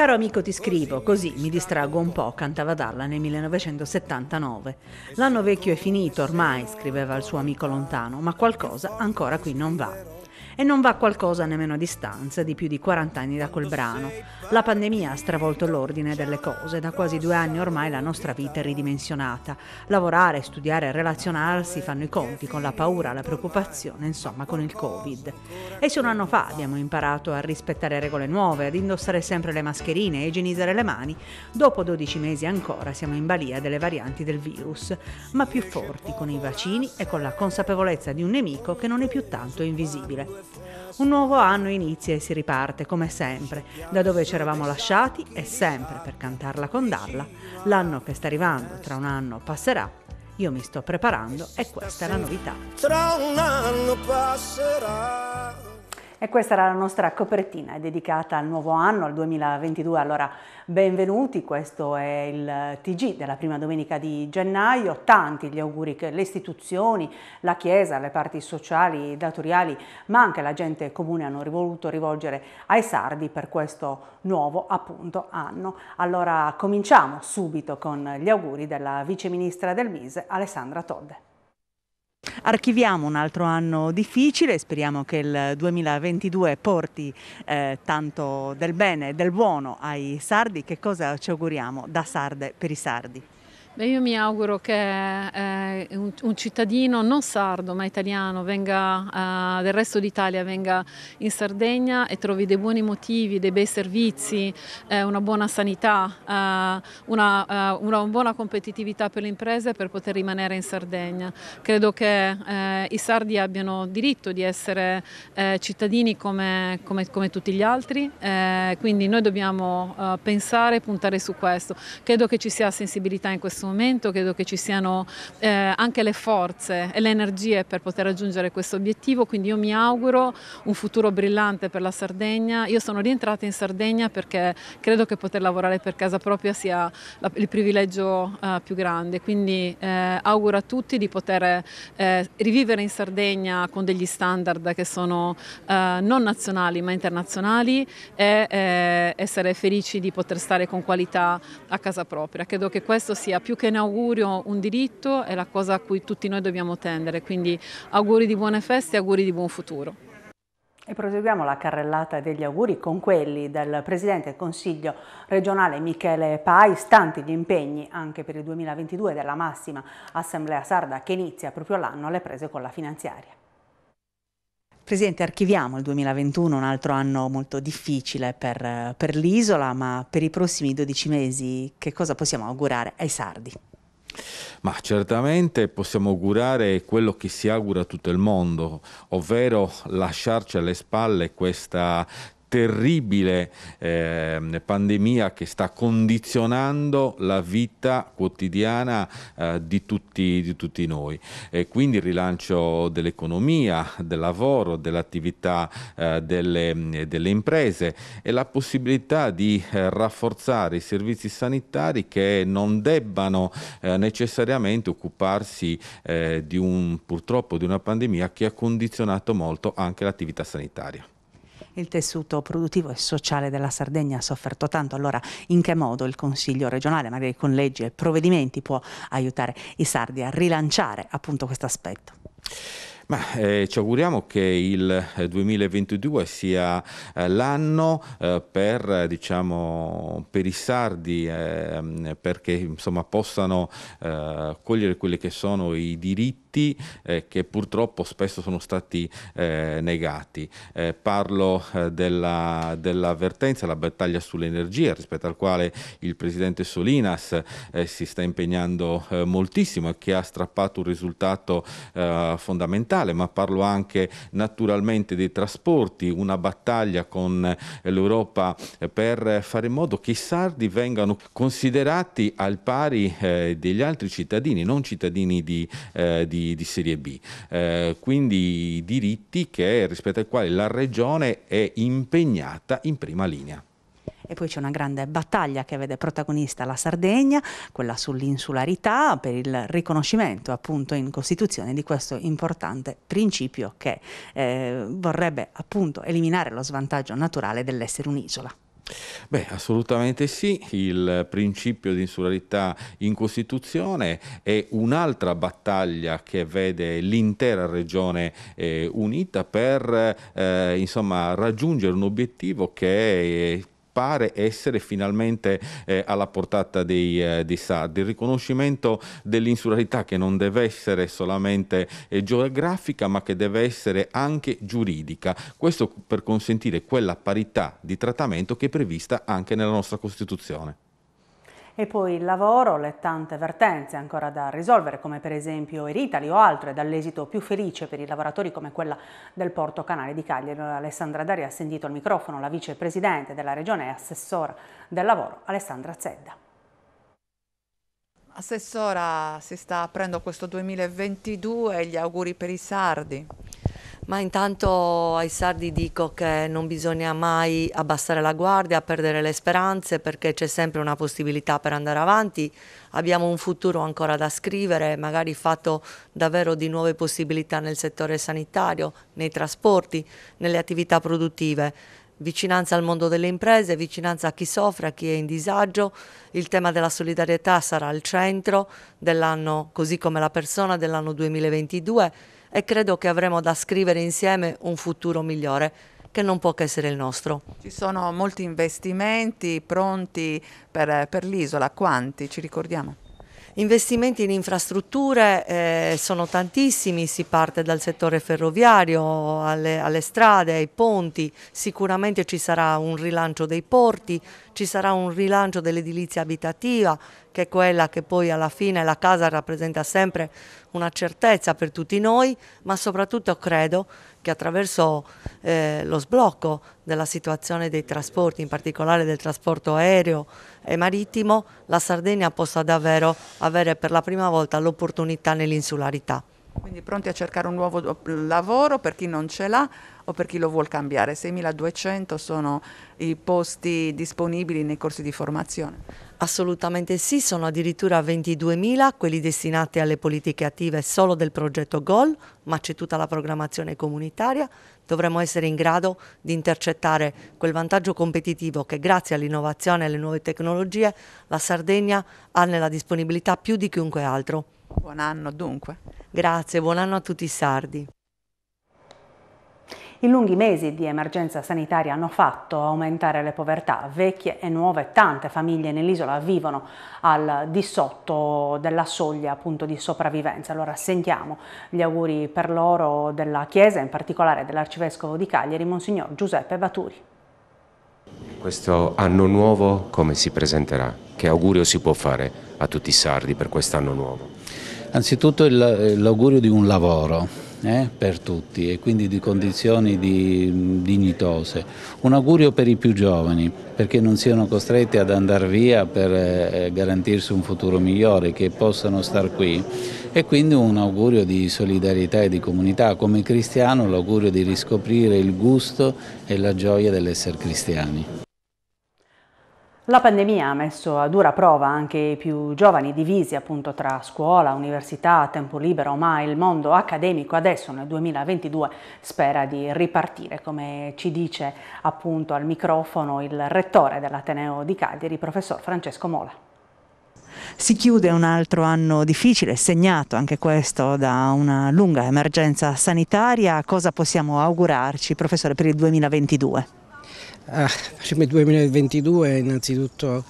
Caro amico ti scrivo, così mi distrago un po', cantava Dalla nel 1979. L'anno vecchio è finito ormai, scriveva il suo amico lontano, ma qualcosa ancora qui non va. E non va qualcosa nemmeno a distanza di più di 40 anni da quel brano. La pandemia ha stravolto l'ordine delle cose, da quasi due anni ormai la nostra vita è ridimensionata. Lavorare, studiare, relazionarsi fanno i conti con la paura, la preoccupazione, insomma con il Covid. E se un anno fa abbiamo imparato a rispettare regole nuove, ad indossare sempre le mascherine e igienizzare le mani, dopo 12 mesi ancora siamo in balia delle varianti del virus, ma più forti con i vaccini e con la consapevolezza di un nemico che non è più tanto invisibile. Un nuovo anno inizia e si riparte, come sempre, da dove c'è eravamo lasciati e sempre per cantarla con Darla. l'anno che sta arrivando, tra un anno passerà, io mi sto preparando e questa è la novità. Tra un anno passerà. E questa era la nostra copertina, è dedicata al nuovo anno, al 2022. Allora, benvenuti, questo è il TG della prima domenica di gennaio. Tanti gli auguri che le istituzioni, la Chiesa, le parti sociali, datoriali, ma anche la gente comune hanno voluto rivolgere ai sardi per questo nuovo appunto anno. Allora, cominciamo subito con gli auguri della Vice Ministra del Mise, Alessandra Todde. Archiviamo un altro anno difficile, speriamo che il 2022 porti eh, tanto del bene e del buono ai sardi. Che cosa ci auguriamo da sarde per i sardi? Beh, io mi auguro che eh, un, un, cittadino non sardo ma italiano venga, eh, del resto d'Italia venga in Sardegna e trovi dei buoni motivi, dei bei servizi, eh, una buona sanità, eh, una, eh, una, buona competitività per le imprese per poter rimanere in Sardegna. Credo che eh, i sardi abbiano diritto di essere cittadini come, come, come, tutti gli altri, quindi noi dobbiamo pensare e puntare su questo. Credo che ci sia sensibilità in questo questo momento, credo che ci siano eh, anche le forze e le energie per poter raggiungere questo obiettivo, quindi io mi auguro un futuro brillante per la Sardegna. Io sono rientrata in Sardegna perché credo che poter lavorare per casa propria sia la, il privilegio eh, più grande, quindi eh, auguro a tutti di poter eh, rivivere in Sardegna con degli standard che sono eh, non nazionali ma internazionali e eh, essere felici di poter stare con qualità a casa propria. Credo che questo sia più più che un augurio un diritto è la cosa a cui tutti noi dobbiamo tendere, quindi auguri di buone feste e auguri di buon futuro. E proseguiamo la carrellata degli auguri con quelli del Presidente del Consiglio regionale Michele Pai, stanti gli impegni anche per il 2022 della massima Assemblea Sarda che inizia proprio l'anno alle prese con la finanziaria. Presidente, archiviamo il 2021, un altro anno molto difficile per, per l'isola, ma per i prossimi 12 mesi che cosa possiamo augurare ai sardi? Ma certamente possiamo augurare quello che si augura a tutto il mondo, ovvero lasciarci alle spalle questa terribile eh, pandemia che sta condizionando la vita quotidiana eh, di, tutti, di, tutti, noi. E quindi il rilancio dell'economia, del lavoro, dell'attività eh, delle, delle, imprese e la possibilità di eh, rafforzare i servizi sanitari che non debbano eh, necessariamente occuparsi eh, di un, purtroppo di una pandemia che ha condizionato molto anche l'attività sanitaria il tessuto produttivo e sociale della Sardegna ha sofferto tanto, allora in che modo il Consiglio regionale, magari con leggi e provvedimenti, può aiutare i sardi a rilanciare appunto questo aspetto? Ma eh, ci auguriamo che il 2022 eh, sia eh, l'anno eh, per, eh, diciamo, per, i sardi, ehm, perché insomma, possano eh, cogliere quelli che sono i diritti che purtroppo spesso sono stati eh, negati. Eh, parlo eh, della, dell'avvertenza, la battaglia sull'energia, rispetto al quale il presidente Solinas si sta impegnando moltissimo e che ha strappato un risultato fondamentale ambientale, ma parlo anche naturalmente dei trasporti, una battaglia con eh, l'Europa eh, per fare in modo che i sardi vengano considerati al pari eh, degli altri cittadini, non cittadini di, eh, di, di serie B. Eh, quindi diritti che, rispetto ai quali la Regione è impegnata in prima linea. E poi c'è una grande battaglia che vede protagonista la Sardegna, quella sull'insularità, per il riconoscimento appunto in Costituzione di questo importante principio che eh, vorrebbe appunto eliminare lo svantaggio naturale dell'essere un'isola. Beh, assolutamente sì, il principio di insularità in Costituzione è un'altra battaglia che vede l'intera regione eh, unita per eh, insomma, raggiungere un obiettivo che è pare essere finalmente eh, alla portata dei, eh, dei SAD. Il riconoscimento dell'insularità che non deve essere solamente eh, geografica ma che deve essere anche giuridica. Questo per consentire quella parità di trattamento che è prevista anche nella nostra Costituzione. E poi il lavoro, le tante vertenze ancora da risolvere, come per esempio Eritali o altre, dall'esito più felice per i lavoratori come quella del Porto Canale di Cagliari. Alessandra Daria ha sentito il microfono la vicepresidente della regione e assessora del lavoro, Alessandra Zedda. Assessora, si sta aprendo questo 2022 gli auguri per i sardi. Ma intanto ai sardi dico che non bisogna mai abbassare la guardia, perdere le speranze perché c'è sempre una possibilità per andare avanti, abbiamo un futuro ancora da scrivere, magari fatto davvero di nuove possibilità nel settore sanitario, nei trasporti, nelle attività produttive vicinanza al mondo delle imprese, vicinanza a chi soffre, a chi è in disagio. Il tema della solidarietà sarà al centro dell'anno, così come la persona dell'anno 2022 e credo che avremo da scrivere insieme un futuro migliore che non può che essere il nostro. Ci sono molti investimenti pronti per, per l'isola, quanti ci ricordiamo? Investimenti in infrastrutture eh, sono tantissimi, si parte dal settore ferroviario alle, alle strade, ai ponti, sicuramente ci sarà un rilancio dei porti, ci sarà un rilancio dell'edilizia abitativa che è quella che poi alla fine la casa rappresenta sempre una certezza per tutti noi, ma soprattutto credo che attraverso eh, lo sblocco della situazione dei trasporti, in particolare del trasporto aereo e marittimo, la Sardegna possa davvero avere per la prima volta l'opportunità nell'insularità. Quindi pronti a cercare un nuovo lavoro per chi non ce l'ha o per chi lo vuole cambiare. 6.200 sono i posti disponibili nei corsi di formazione. Assolutamente sì, sono addirittura 22.000 quelli destinati alle politiche attive solo del progetto GOL, ma c'è tutta la programmazione comunitaria. Dovremmo essere in grado di intercettare quel vantaggio competitivo che grazie all'innovazione e alle nuove tecnologie la Sardegna ha nella disponibilità più di chiunque altro. Buon anno dunque. Grazie, buon anno a tutti i sardi. I lunghi mesi di emergenza sanitaria hanno fatto aumentare le povertà. Vecchie e nuove tante famiglie nell'isola vivono al di sotto della soglia appunto di sopravvivenza. Allora sentiamo gli auguri per loro della Chiesa, in particolare dell'Arcivescovo di Cagliari, Monsignor Giuseppe Baturi. Questo anno nuovo come si presenterà? che augurio si può fare a tutti i sardi per quest'anno nuovo? Anzitutto l'augurio di un lavoro eh, per tutti e quindi di condizioni di, dignitose. Un augurio per i più giovani perché non siano costretti ad andare via per eh, garantirsi un futuro migliore, che possano star qui e quindi un augurio di solidarietà e di comunità. Come cristiano l'augurio di riscoprire il gusto e la gioia dell'essere cristiani. La pandemia ha messo a dura prova anche i più giovani divisi appunto tra scuola, università, tempo libero, ma il mondo accademico adesso nel 2022 spera di ripartire, come ci dice appunto al microfono il rettore dell'Ateneo di Cagliari, professor Francesco Mola. Si chiude un altro anno difficile, segnato anche questo da una lunga emergenza sanitaria. Cosa possiamo augurarci, professore, per il 2022? Ah, nel 2022 innanzitutto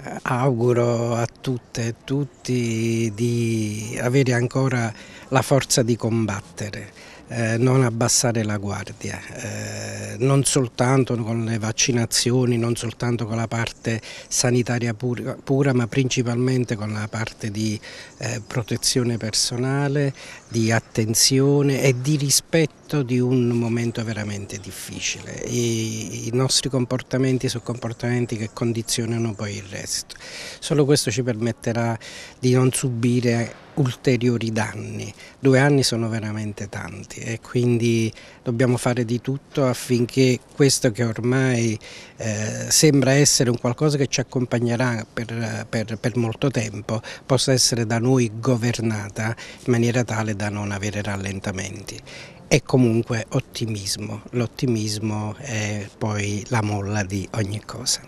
eh, auguro a tutte e tutti di avere ancora la forza di combattere. Eh, non abbassare la guardia, eh, non soltanto con le vaccinazioni, non soltanto con la parte sanitaria pura, pura ma principalmente con la parte di eh, protezione personale, di attenzione e di rispetto di un momento veramente difficile. I, i nostri comportamenti sono comportamenti che condizionano poi il resto. Solo questo ci permetterà di non subire ulteriori danni. Due anni sono veramente tanti e quindi dobbiamo fare di tutto affinché questo che ormai eh, sembra essere un qualcosa che ci accompagnerà per, per, per, molto tempo possa essere da noi governata in maniera tale da non avere rallentamenti. E comunque ottimismo, l'ottimismo è poi la molla di ogni cosa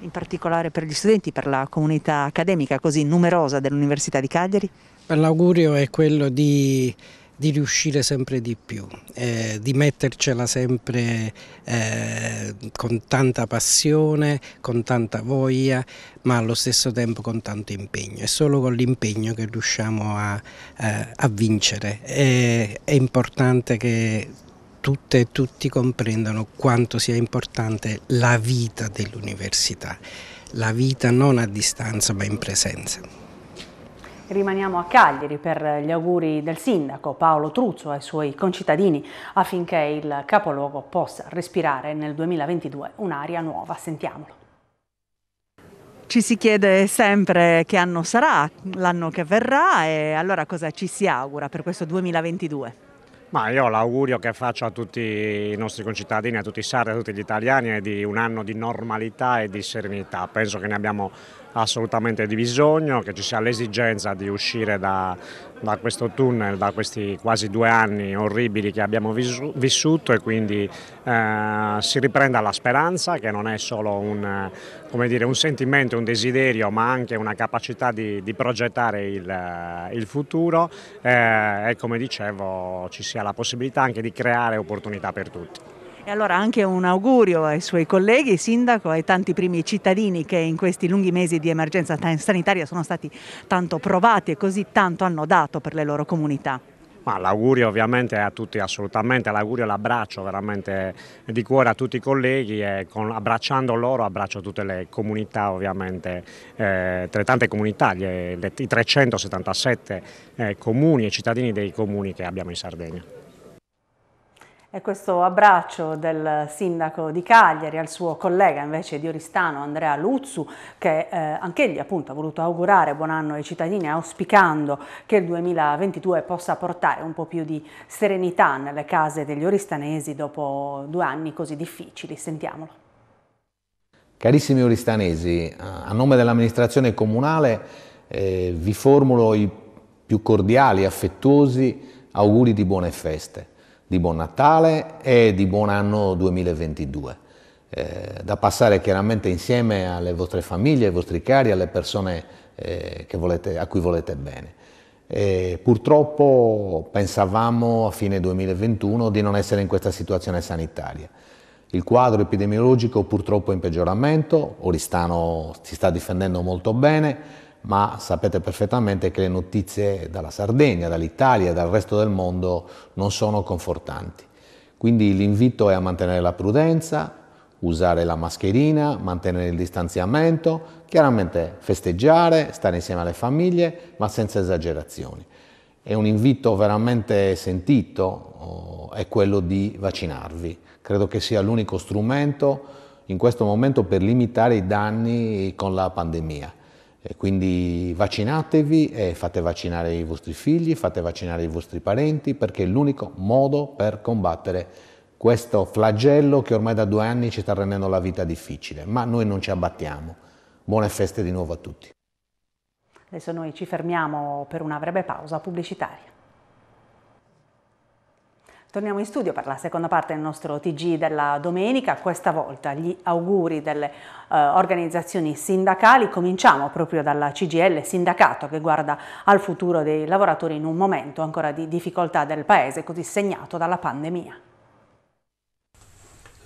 in particolare per gli studenti, per la comunità accademica così numerosa dell'Università di Cagliari? L'augurio è quello di, di, riuscire sempre di più, eh, di mettercela sempre eh, con tanta passione, con tanta voglia, ma allo stesso tempo con tanto impegno. È solo con l'impegno che riusciamo a, eh, a vincere. È, è importante che tutte e tutti comprendano quanto sia importante la vita dell'università, la vita non a distanza ma in presenza. Rimaniamo a Cagliari per gli auguri del sindaco Paolo Truzzo ai suoi concittadini affinché il capoluogo possa respirare nel 2022 un'aria nuova. Sentiamolo. Ci si chiede sempre che anno sarà, l'anno che verrà e allora cosa ci si augura per questo 2022? Ma io l'augurio che faccio a tutti i nostri concittadini, a tutti i sardi, a tutti gli italiani è di un anno di normalità e di serenità. Penso che ne abbiamo assolutamente di bisogno, che ci sia l'esigenza di uscire da, da questo tunnel, da questi quasi due anni orribili che abbiamo vissuto e quindi eh, si riprenda la speranza che non è solo un, dire, un, sentimento, un desiderio ma anche una capacità di, di progettare il, il futuro eh, e come dicevo ci sia la possibilità anche di creare opportunità per tutti. E allora anche un augurio ai suoi colleghi, sindaco, ai tanti primi cittadini che in questi lunghi mesi di emergenza sanitaria sono stati tanto provati e così tanto hanno dato per le loro comunità. Ma l'augurio ovviamente a tutti, assolutamente, l'augurio e l'abbraccio veramente di cuore a tutti i colleghi e con, abbracciando loro abbraccio tutte le comunità ovviamente, eh, tra tante comunità, gli, i 377 eh, comuni e cittadini dei comuni che abbiamo in Sardegna. E questo abbraccio del sindaco di Cagliari al suo collega invece di Oristano Andrea Luzzu che eh, anch'egli appunto ha voluto augurare buon anno ai cittadini auspicando che il 2022 possa portare un po' più di serenità nelle case degli oristanesi dopo due anni così difficili. Sentiamolo. Carissimi oristanesi, a nome dell'amministrazione comunale eh, vi formulo i più cordiali e affettuosi auguri di buone feste di buon Natale e di buon anno 2022, eh, da passare chiaramente insieme alle vostre famiglie, ai vostri cari, alle persone eh, volete, a cui volete bene. E purtroppo pensavamo a fine 2021 di non essere in questa situazione sanitaria. Il quadro epidemiologico purtroppo è in peggioramento, Oristano si sta difendendo molto bene, ma sapete perfettamente che le notizie dalla Sardegna, dall'Italia, dal resto del mondo non sono confortanti. Quindi l'invito è a mantenere la prudenza, usare la mascherina, mantenere il distanziamento, chiaramente festeggiare, stare insieme alle famiglie, ma senza esagerazioni. E un invito veramente sentito oh, è quello di vaccinarvi. Credo che sia l'unico strumento in questo momento per limitare i danni con la pandemia quindi vaccinatevi e fate vaccinare i vostri figli, fate vaccinare i vostri parenti, perché è l'unico modo per combattere questo flagello che ormai da due anni ci sta rendendo la vita difficile. Ma noi non ci abbattiamo. Buone feste di nuovo a tutti. Adesso noi ci fermiamo per una breve pausa pubblicitaria. Torniamo in studio per la seconda parte del nostro TG della domenica, questa volta gli auguri delle eh, organizzazioni sindacali. Cominciamo proprio dalla CGL, sindacato che guarda al futuro dei lavoratori in un momento ancora di difficoltà del Paese, così segnato dalla pandemia.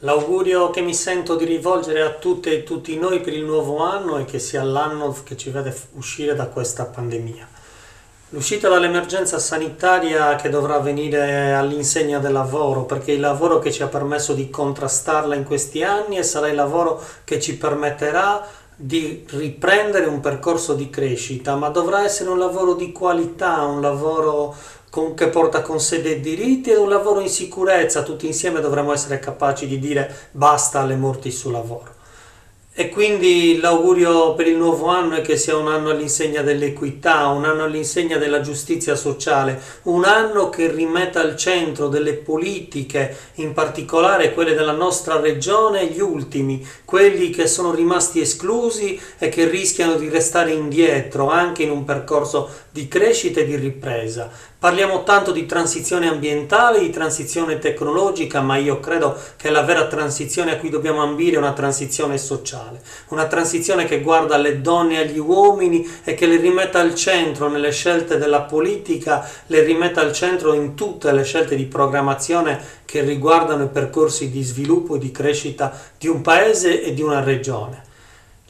L'augurio che mi sento di rivolgere a tutte e tutti noi per il nuovo anno è che sia l'anno che ci vede uscire da questa pandemia L'uscita dall'emergenza sanitaria che dovrà venire all'insegna del lavoro, perché il lavoro che ci ha permesso di contrastarla in questi anni e sarà il lavoro che ci permetterà di riprendere un percorso di crescita, ma dovrà essere un lavoro di qualità, un lavoro con, che porta con sé dei diritti e un lavoro in sicurezza. Tutti insieme dovremo essere capaci di dire basta alle morti sul lavoro. E quindi l'augurio per il nuovo anno è che sia un anno all'insegna dell'equità, un anno all'insegna della giustizia sociale, un anno che rimetta al centro delle politiche, in particolare quelle della nostra regione, gli ultimi, quelli che sono rimasti esclusi e che rischiano di restare indietro anche in un percorso di crescita e di ripresa. Parliamo tanto di transizione ambientale, di transizione tecnologica, ma io credo che la vera transizione a cui dobbiamo ambire è una transizione sociale, una transizione che guarda alle donne e agli uomini e che le rimetta al centro nelle scelte della politica, le rimetta al centro in tutte le scelte di programmazione che riguardano i percorsi di sviluppo e di crescita di un paese e di una regione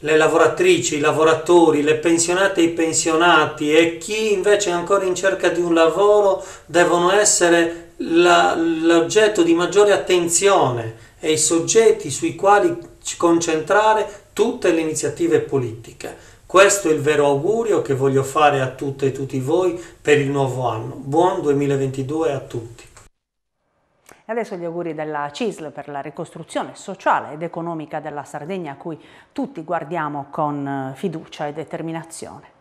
le lavoratrici, i lavoratori, le pensionate e i pensionati e chi invece è ancora in cerca di un lavoro devono essere l'oggetto di maggiore attenzione e i soggetti sui quali concentrare tutte le iniziative politiche. Questo è il vero augurio che voglio fare a tutte e tutti voi per il nuovo anno. Buon 2022 a tutti! E adesso gli auguri della CISL per la ricostruzione sociale ed economica della Sardegna a cui tutti guardiamo con eh, fiducia e determinazione.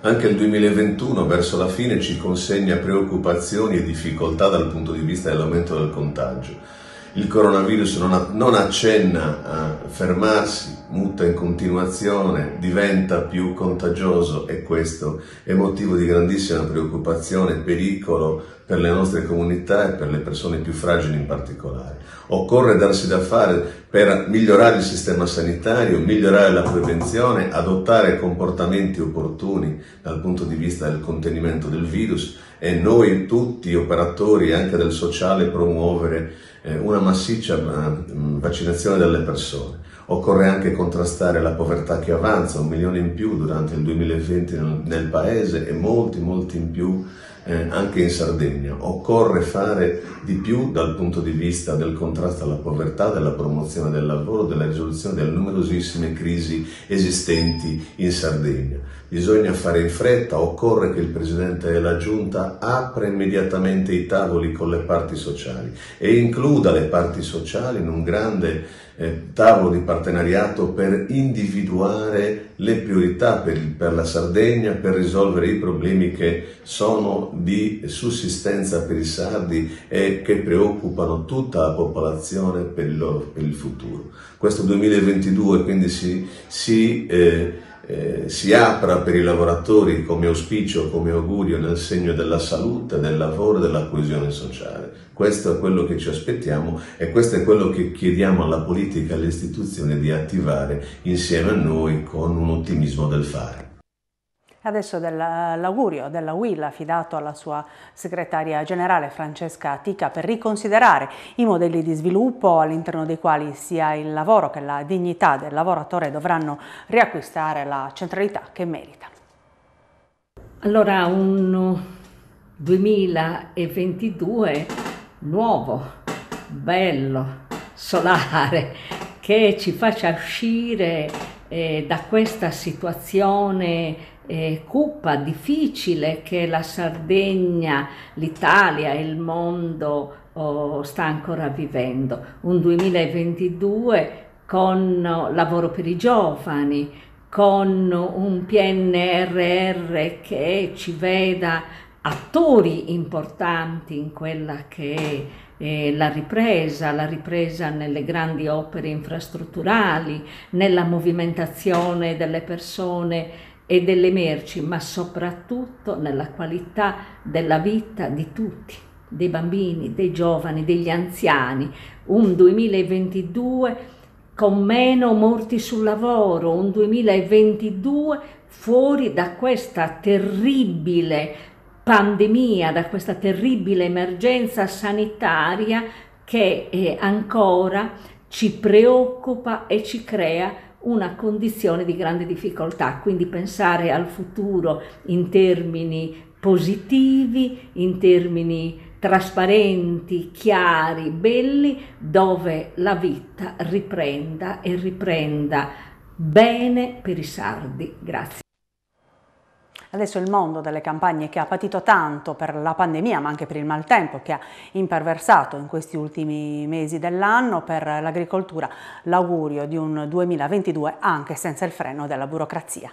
Anche il 2021 verso la fine ci consegna preoccupazioni e difficoltà dal punto di vista dell'aumento del contagio il coronavirus non, a, non accenna a fermarsi, muta in continuazione, diventa più contagioso e questo è motivo di grandissima preoccupazione e pericolo per le nostre comunità e per le persone più fragili in particolare. Occorre darsi da fare per migliorare il sistema sanitario, migliorare la prevenzione, adottare comportamenti opportuni dal punto di vista del contenimento del virus e noi tutti, operatori anche del sociale, promuovere eh, una massiccia mm, vaccinazione delle persone. Occorre anche contrastare la povertà che avanza, un milione in più durante il 2020 nel, paese e molti, molti in più eh, anche in Sardegna. Occorre fare di più dal punto di vista del contrasto alla povertà, della promozione del lavoro, della risoluzione delle numerosissime crisi esistenti in Sardegna. Bisogna fare in fretta, occorre che il Presidente della Giunta apra immediatamente i tavoli con le parti sociali e includa le parti sociali in un grande eh, tavolo di partenariato per individuare le priorità per, per la Sardegna, per risolvere i problemi che sono di sussistenza per i sardi e che preoccupano tutta la popolazione per il, loro, per il futuro. Questo 2022 quindi si, si eh, eh, si apra per i lavoratori come auspicio, come augurio nel segno della salute, del lavoro, e della coesione sociale. Questo è quello che ci aspettiamo e questo è quello che chiediamo alla politica e alle istituzioni di attivare insieme a noi con un ottimismo del fare adesso dell'augurio della WIL affidato alla sua segretaria generale Francesca Tica per riconsiderare i modelli di sviluppo all'interno dei quali sia il lavoro che la dignità del lavoratore dovranno riacquistare la centralità che merita. Allora un 2022 nuovo, bello, solare, che ci faccia uscire eh, da questa situazione eh, cupa, difficile che la Sardegna, l'Italia e il mondo oh, sta ancora vivendo. Un 2022 con lavoro per i giovani, con un PNRR che ci veda attori importanti in quella che è eh, la ripresa, la ripresa nelle grandi opere infrastrutturali, nella movimentazione delle persone e delle merci, ma soprattutto nella qualità della vita di tutti, dei bambini, dei giovani, degli anziani. Un 2022 con meno morti sul lavoro, un 2022 fuori da questa terribile pandemia, da questa terribile emergenza sanitaria che eh, ancora ci preoccupa e ci crea una condizione di grande difficoltà, quindi pensare al futuro in termini positivi, in termini trasparenti, chiari, belli, dove la vita riprenda e riprenda bene per i sardi. Grazie. Adesso il mondo delle campagne che ha patito tanto per la pandemia ma anche per il maltempo che ha imperversato in questi ultimi mesi dell'anno per l'agricoltura l'augurio di un 2022 anche senza il freno della burocrazia.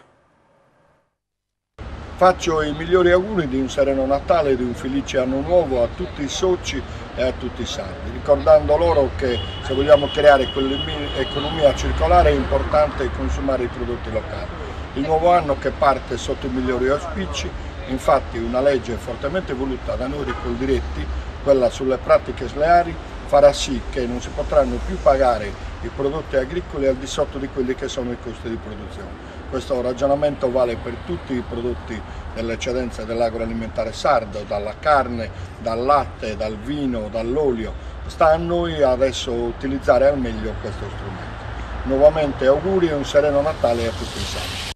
Faccio i migliori auguri di un sereno Natale e di un felice anno nuovo a tutti i soci e a tutti i santi, ricordando loro che se vogliamo creare quell'economia circolare è importante consumare i prodotti locali il nuovo anno che parte sotto i migliori auspici, infatti una legge fortemente voluta da noi Coldiretti, quella sulle pratiche sleari, farà sì che non si potranno più pagare i prodotti agricoli al di sotto di quelli che sono i costi di produzione. Questo ragionamento vale per tutti i prodotti dell'eccedenza dell'agroalimentare sardo, dalla carne, dal latte, dal vino, dall'olio. Sta a noi adesso utilizzare al meglio questo strumento. Nuovamente auguri e un sereno Natale a tutti i santi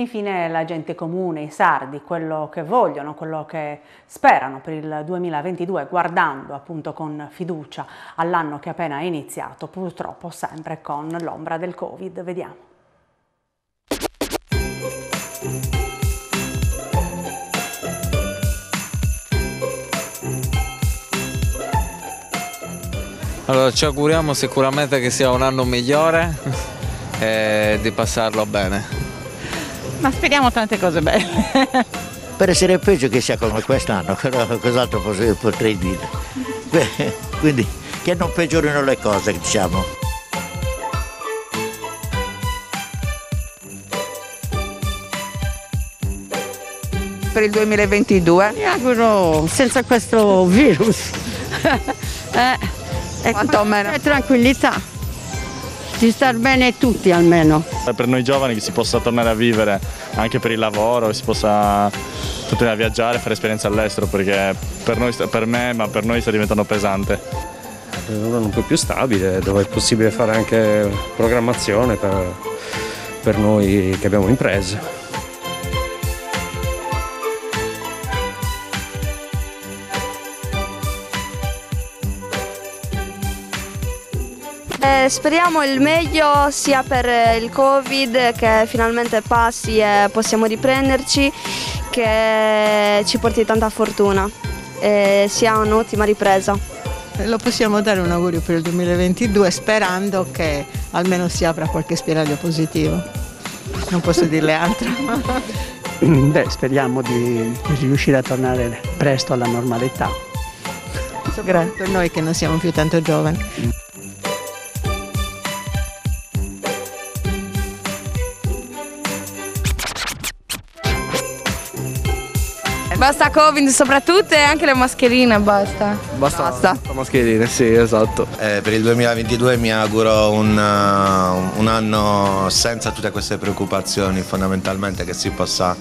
infine la gente comune, i sardi, quello che vogliono, quello che sperano per il 2022, guardando appunto con fiducia all'anno che appena è iniziato, purtroppo sempre con l'ombra del Covid. Vediamo. Allora ci auguriamo sicuramente che sia un anno migliore e di passarlo bene. Ma speriamo tante cose belle. per essere peggio che sia come quest'anno, però cos'altro potrei dire? quindi che non peggiorino le cose, diciamo. Per il 2022? Mi auguro senza questo virus. eh, eh quantomeno. E tranquillità di star bene tutti almeno. Eh, per noi giovani che si possa tornare a vivere anche per il lavoro, che si possa tornare a viaggiare, fare esperienza all'estero, perché per, noi, per me, ma per noi sta diventando pesante. Allora eh, un po' più stabile, dove è possibile fare anche programmazione per, per noi che abbiamo imprese. speriamo il meglio sia per il Covid che finalmente passi e possiamo riprenderci, che ci porti tanta fortuna e sia un'ottima ripresa. Lo possiamo dare un augurio per il 2022 sperando che almeno si apra qualche spiraglio positivo. Non posso dirle altro. Beh, speriamo di riuscire a tornare presto alla normalità. Soprattutto noi che non siamo più tanto giovani. Basta Covid soprattutto e anche le mascherine basta. Basta, basta. mascherine, sì, esatto. Eh, per il 2022 mi auguro un, uh, un anno senza tutte queste preoccupazioni, fondamentalmente che si possa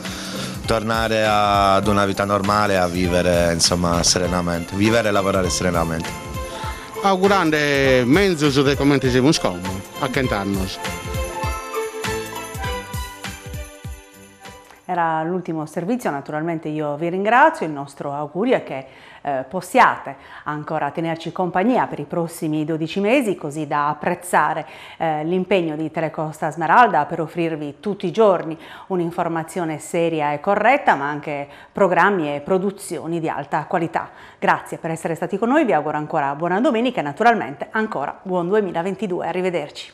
tornare ad una vita normale, a vivere insomma serenamente, vivere e lavorare serenamente. Augurando mezzo giudicamente siamo scomodi a cantarnos. era l'ultimo servizio, naturalmente io vi ringrazio, il nostro augurio è che eh, possiate ancora tenerci compagnia per i prossimi 12 mesi così da apprezzare eh, l'impegno di Telecosta Smeralda per offrirvi tutti i giorni un'informazione seria e corretta ma anche programmi e produzioni di alta qualità. Grazie per essere stati con noi, vi auguro ancora buona domenica e naturalmente ancora buon 2022, arrivederci.